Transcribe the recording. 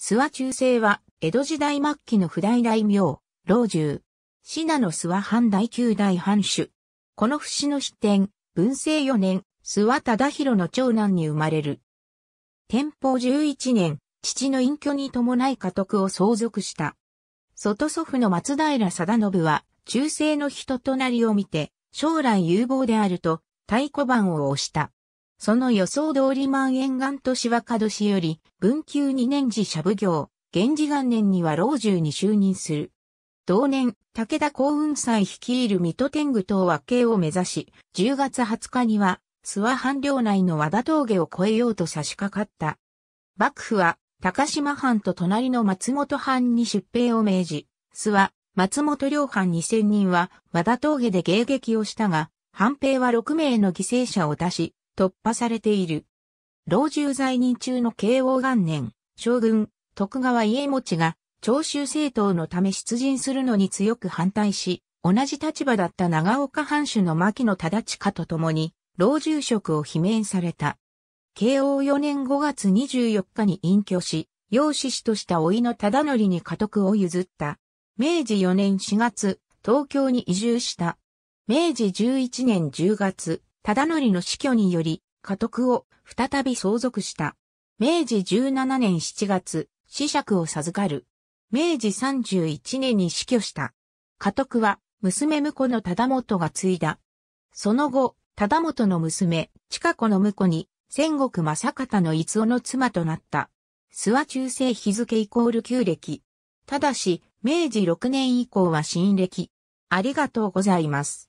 諏訪中世は、江戸時代末期の不代大名、老中、信濃諏訪藩第九代藩主。この節の支店、文政四年、諏訪忠弘の長男に生まれる。天保十一年、父の隠居に伴い家督を相続した。外祖父の松平貞信は、中世の人となりを見て、将来有望であると、太鼓判を押した。その予想通り万円元年は門氏より、文久二年時社奉行、源氏元年には老中に就任する。同年、武田幸雲斎率いる水戸天狗党和慶を目指し、10月20日には、諏訪藩領内の和田峠を越えようと差し掛かった。幕府は、高島藩と隣の松本藩に出兵を命じ、諏訪、松本領藩2000人は和田峠で迎撃をしたが、藩兵は6名の犠牲者を出し、突破されている。老中在任中の慶応元年、将軍、徳川家持が、長州政党のため出陣するのに強く反対し、同じ立場だった長岡藩主の牧野忠親と共に、老中職を罷免された。慶応4年5月24日に隠居し、養子師とした老いの忠則に家督を譲った。明治4年4月、東京に移住した。明治11年10月、忠則の死去により、家督を再び相続した。明治17年7月、死爵を授かる。明治31年に死去した。家督は、娘婿の忠元が継いだ。その後、忠元の娘、近子の婿に、戦国正方の逸夫の妻となった。諏訪中世日付イコール旧暦。ただし、明治6年以降は新暦。ありがとうございます。